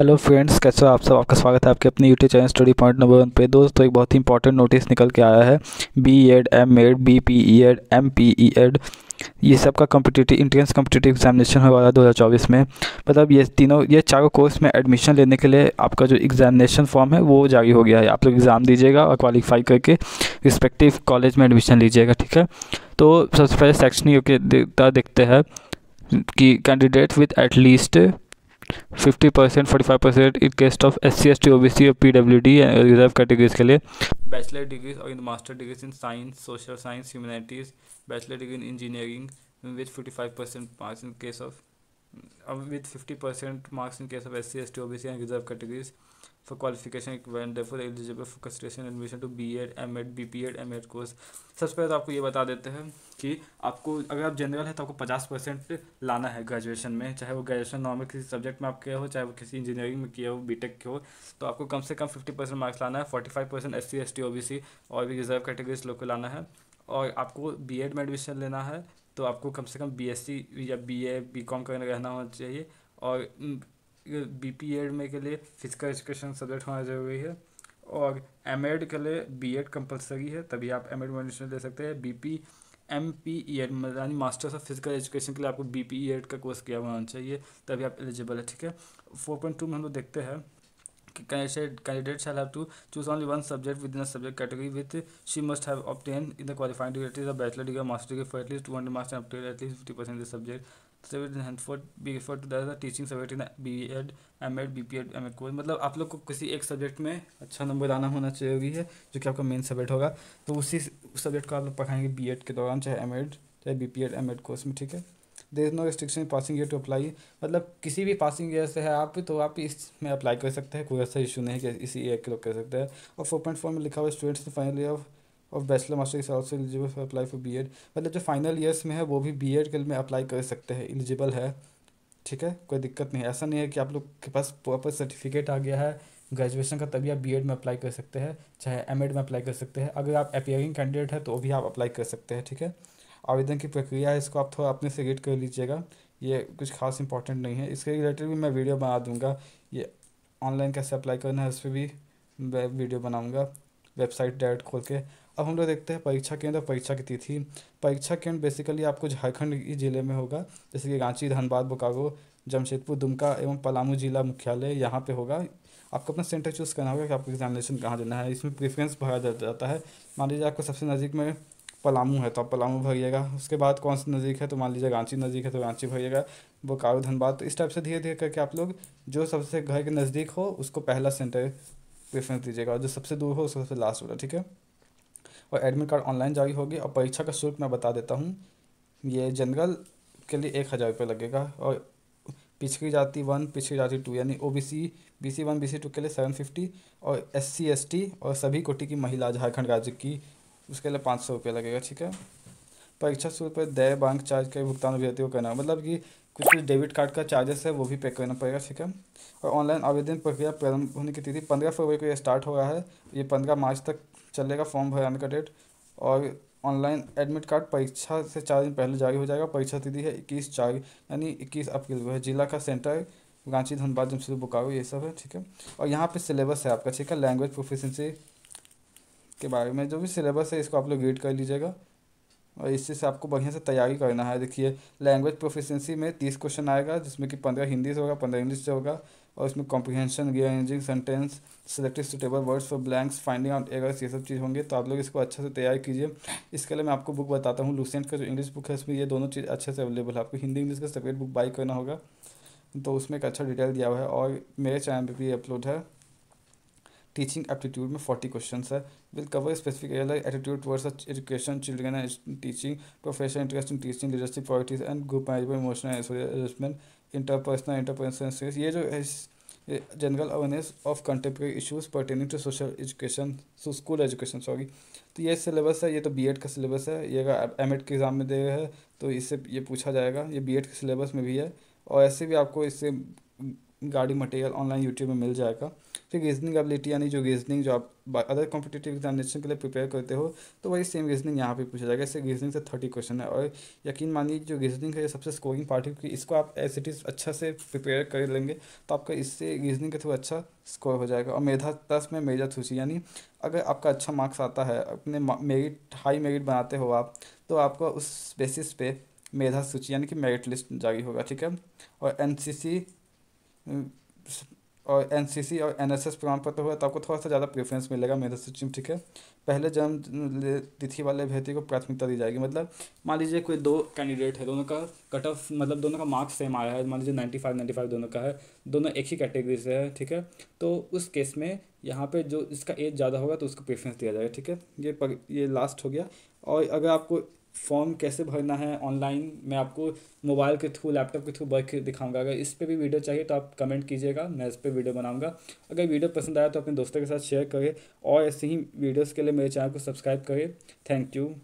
hello friends कैसे हो आप सब आपका स्वागत है आपके अपने YouTube channel study point number one पे दोस्तों एक बहुत ही इंपॉर्टेंट नोटिस निकल के आया है B Ed M Ed B P E Ed M P E Ed ये सब का कम्पिटेटिव इंट्रेंस कम्पिटेटिव एग्जामिनेशन होने वाला है चौबीस में मतलब ये तीनों ये चारों कोर्स में एडमिशन लेने के लिए आपका जो एग्जामिनेशन फॉर्म है वो जारी हो गया है आप लोग एग्ज़ाम दीजिएगा और क्वालिफाई करके रिस्पेक्टिव कॉलेज में एडमिशन लीजिएगा ठीक है तो सबसे पहले सेक्शन योग्यता देखते हैं कि candidate with at least fifty percent forty five percent in case of S C S T O B C और P W D reserve categories के लिए बैचलर डिग्रीज और in master degrees in science social science humanities bachelor degree in engineering with fifty five percent pass in case of अब with fifty percent marks of S C S T O B C and reserve categories for qualification when they for eligible for consideration admission to B Ed M Ed B P Ed M Ed course सबसे पहले तो आपको ये बता देते हैं कि आपको अगर आप जनरल है तो आपको पचास परसेंट लाना है ग्रेजुएशन में चाहे वो ग्रेजुएशन नॉर्मल किसी सब्जेक्ट में आप किया हो चाहे वो किसी इंजीनियरिंग में किया हो बी टेक के हो तो आपको कम से कम फिफ्टी परसेंट मार्क्स लाना है forty five percent S C S T O B C और भी रिजर्व कैटेगरीज लोग को लाना है और आपको बी एड में एडमिशन लेना है तो आपको कम से कम बीएससी या बीए बीकॉम का रहना होना चाहिए और बी पी एड में के लिए फिजिकल एजुकेशन सब्जेक्ट होना जरूरी है और एम एड के लिए बी एड कंपलसरी है तभी आप एम एड एडमिशन ले सकते हैं B P M P E Ed यानी मास्टर्स ऑफ फिजिकल एजुकेशन के लिए आपको बी पी ई एड का कोर्स किया हुआ होना चाहिए तभी आप एलिजिबल है ठीक है फोर पॉइंट टू में हम लोग देखते हैं candidate shall have to choose only one subject within a subject category with she must have obtain in the qualifying degree is a bachelor degree master degree for at least two hundred marks and update at least fifty percent this subject teaching subject in B Ed M Ed B P Ed M Ed course मतलब आप लोग को किसी एक subject में अच्छा number आना होना चाहिए है जो कि आपका मेन सब्जेक्ट होगा तो उसी सब्जेक्ट को आप लोग पढ़ाएंगे बी एड e के दौरान चाहे एम एड e चाहे B P Ed M Ed course में ठीक है there is no restriction passing year to apply मतलब किसी भी पासिंग ईयर से है आप तो आप इसमें अप्लाई कर सकते हैं कोई ऐसा इशू नहीं है कि इसी ईयर के लोग कर सकते हैं और फोर पॉइंट फोर में लिखा हुआ स्टूडेंट्स फाइनल ईयर ऑफ और bachelor master is also eligible for apply for B Ed मतलब जो फाइनल ईयर्स में है वो भी बी एड के लिए अप्लाई कर सकते हैं एलिजिबल है ठीक है कोई दिक्कत नहीं है ऐसा नहीं है कि आप लोग के पास प्रॉपर सर्टिफिकेट आ गया है ग्रेजुएशन का तभी आप बी में अप्लाई कर सकते हैं चाहे एम में अप्लाई कर सकते हैं अगर आप अपियरिंग कैंडिडेट है तो भी आप अप्लाई कर सकते हैं ठीक है आवेदन की प्रक्रिया है इसको आप थोड़ा अपने से रीड कर लीजिएगा ये कुछ खास इंपॉर्टेंट नहीं है इसके रिलेटेड भी मैं वीडियो बना दूँगा ये ऑनलाइन कैसे अप्लाई करना है उस पर भी वीडियो बनाऊँगा वेबसाइट डायरेक्ट खोल के अब हम लोग देखते हैं परीक्षा केंद्र और परीक्षा की तिथि परीक्षा केंद्र बेसिकली आपको झारखंड जिले में होगा जैसे कि रांची धनबाद बोकारो जमशेदपुर दुमका एवं पलामू जिला मुख्यालय यहाँ पे होगा आपको अपना सेंटर चूज़ करना होगा कि आपको एग्जामिनेशन कहाँ देना है इसमें प्रेफरेंस भरा जाता है मान लीजिए आपको सबसे नज़दीक में पलामू है तो आप पलामू भरिएगा उसके बाद कौन सा नज़दीक है तो मान लीजिए रांची नज़दीक है तो रांची भरिएगा बोकारो धनबाद तो इस टाइप से धीरे धीरे करके आप लोग जो सबसे घर के नज़दीक हो उसको पहला सेंटर प्रेफरेंस दीजिएगा और जो सबसे दूर हो उसको सबसे लास्ट होगा ठीक है और एडमिट कार्ड ऑनलाइन जारी होगी और परीक्षा का शुल्क मैं बता देता हूँ ये जनरल के लिए एक हज़ार रुपये लगेगा और पिछड़ी जाति वन पिछड़ी जाति टू यानी O B C B C one B C two के लिए सेवन फिफ्टी और एस सी एस टी और सभी कोटि की महिला झारखंड राज्य की उसके लिए पाँच सौ रुपया लगेगा ठीक है परीक्षा शुल्क पर दया बैंक चार्ज का भुगतान अभ्यर्थियों को करना मतलब कि कुछ कुछ डेबिट कार्ड का चार्जेस है वो भी पे करना पड़ेगा ठीक है और ऑनलाइन आवेदन प्रक्रिया प्रारंभ होने की तिथि पंद्रह फरवरी को ये स्टार्ट हो रहा है ये पंद्रह मार्च तक चलेगा फॉर्म भराने का डेट और ऑनलाइन एडमिट कार्ड परीक्षा से चार दिन पहले जारी हो जाएगा परीक्षा तिथि है इक्कीस चार यानी इक्कीस अप्रैल को है जिला का सेंटर रांची धनबाद जमशेद बोकारो ये सब है ठीक है और यहाँ पे सिलेबस है आपका ठीक है लैंग्वेज प्रोफिशेंसी के बारे में जो भी सिलेबस है इसको आप लोग रीड कर लीजिएगा और इस चीज़ से आपको बढ़िया से तैयारी करना है देखिए लैंग्वेज प्रोफिशेंसी में तीस क्वेश्चन आएगा जिसमें कि पंद्रह हिंदी से होगा पंद्रह इंग्लिश से होगा और इसमें comprehension rearranging sentence selected suitable words for blanks finding out errors ये सब चीज़ होंगे तो आप लोग इसको अच्छे से तैयार कीजिए इसके लिए मैं आपको बुक बताता हूँ लूसेंट का जो इंग्लिश बुक है इसमें ये दोनों चीज़ अच्छे से अवेलेबल है आपको हिंदी इंग्लिश का सेपरेट बुक बाई करना होगा तो उसमें एक अच्छा डिटेल दिया हुआ है और मेरे चैनल पर भी अपलोड है टीचिंग एप्टीट्यूड में फोर्टी क्वेश्चन है will cover specific attitude towards education children and teaching professional interest in teaching leadership polities and group management emotional adjustment interpersonal interpersonal ये जो general awareness of contemporary issues pertaining to social education school education sorry तो ये syllabus है ये तो add का syllabus है ये अगर एम एड के एग्ज़ाम में दे है तो इससे ये पूछा जाएगा ये एड के सिलेबस में भी है और ऐसे भी आपको इससे गाड़ी मटेरियल ऑनलाइन यूट्यूब में मिल जाएगा फिर रीजनिंग एबिलिटी यानी जो रीजनिंग जो आप अदर कॉम्पिटेटिव एग्जामिनेशन के लिए प्रिपेयर करते हो तो वही सेम रीजनिंग यहाँ पे पूछा जाएगा इससे रीजनिंग से थर्टी क्वेश्चन है और यकीन मानिए जो रीजनिंग है ये सबसे स्कोरिंग पार्ट है क्योंकि इसको आप एस इट इज़ अच्छा से प्रिपेयर कर लेंगे तो आपका इससे रीजनिंग के थ्रू अच्छा स्कोर हो जाएगा और मेधा दस में मेजा सूची यानी अगर आपका अच्छा मार्क्स आता है अपने मेरिट हाई मेरिट बनाते हो आप तो आपको उस बेसिस पे मेधा सूची यानी कि मेरिट लिस्ट जारी होगा ठीक है और एन और एन सी सी और एन एस एस प्रमाण पत्र हुआ तो आपको थोड़ा सा ज़्यादा प्रेफरेंस मिलेगा मेरे सूची में ठीक है पहले जन्म तिथि वाले अभ्यर्थी को प्राथमिकता दी जाएगी मतलब मान लीजिए कोई दो कैंडिडेट है दोनों का कट ऑफ मतलब दोनों का मार्क्स सेम आया है मान लीजिए नाइन्टी फाइव नाइन्टी फाइव दोनों का है दोनों एक ही कैटेगरी से है ठीक है तो उस केस में यहाँ पे जो इसका एज ज़्यादा होगा तो उसको प्रेफरेंस दिया जाएगा ठीक है ये पर, ये लास्ट हो गया और अगर आपको फॉर्म कैसे भरना है ऑनलाइन मैं आपको मोबाइल के थ्रू लैपटॉप के थ्रू भर के दिखाऊंगा अगर इस पर भी वीडियो चाहिए तो आप कमेंट कीजिएगा मैं इस पर वीडियो बनाऊंगा अगर वीडियो पसंद आया तो अपने दोस्तों के साथ शेयर करें और ऐसे ही वीडियोज़ के लिए मेरे चैनल को सब्सक्राइब करें थैंक यू